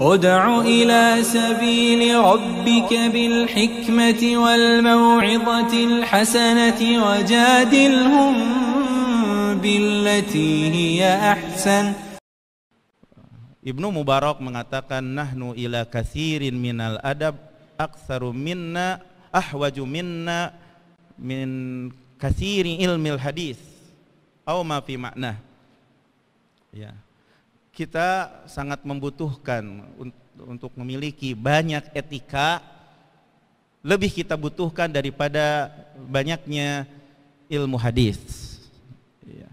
ادع إلى سبيل ربك بالحكمة والموعظة الحسنة وجادلهم بالتي هي أحسن Ibnu Mubarak mengatakan nahnu ila kathirin minal adab aktsaru minna ahwaju minna min kathiri ilmil hadis au ma fi makna ya kita sangat membutuhkan untuk memiliki banyak etika lebih kita butuhkan daripada banyaknya ilmu hadis. Iya.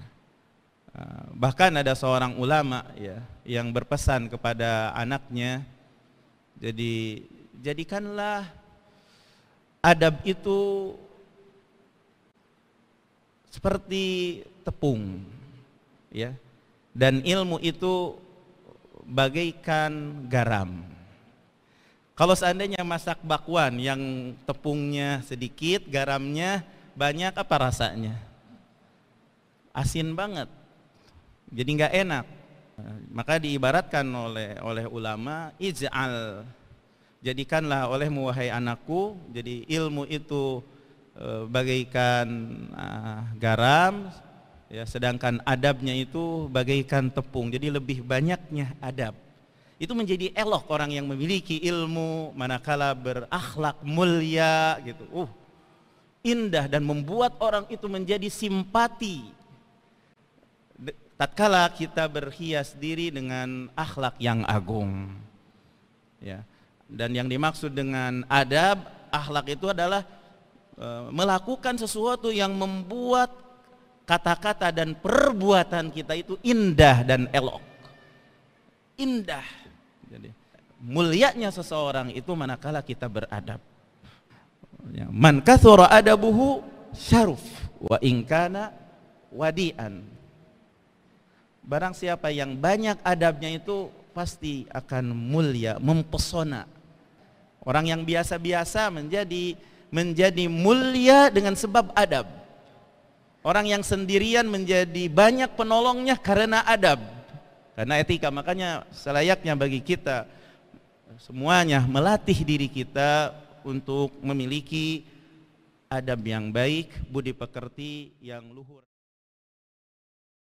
Eh, bahkan ada seorang ulama ya yang berpesan kepada anaknya, jadi jadikanlah adab itu seperti tepung, ya dan ilmu itu bagaikan garam. Kalau seandainya masak bakwan yang tepungnya sedikit, garamnya banyak apa rasanya? Asin banget. Jadi nggak enak. Maka diibaratkan oleh oleh ulama ij'al jadikanlah olehmu wahai anakku jadi ilmu itu eh, bagaikan ah, garam Ya, sedangkan adabnya itu bagaikan tepung, jadi lebih banyaknya adab. Itu menjadi elok orang yang memiliki ilmu, manakala berakhlak mulia gitu. Uh, indah dan membuat orang itu menjadi simpati. Tatkala kita berhias diri dengan akhlak yang agung. Ya. Dan yang dimaksud dengan adab, akhlak itu adalah eh, melakukan sesuatu yang membuat kata-kata dan perbuatan kita itu indah dan elok. Indah. Jadi mulianya seseorang itu manakala kita beradab. Ya, man kathura adabuhu syaruf wa ingkana wadian. Barang siapa yang banyak adabnya itu pasti akan mulia, mempesona. Orang yang biasa-biasa menjadi menjadi mulia dengan sebab adab Orang yang sendirian menjadi banyak penolongnya karena adab, karena etika. Makanya selayaknya bagi kita semuanya melatih diri kita untuk memiliki adab yang baik, budi pekerti yang luhur.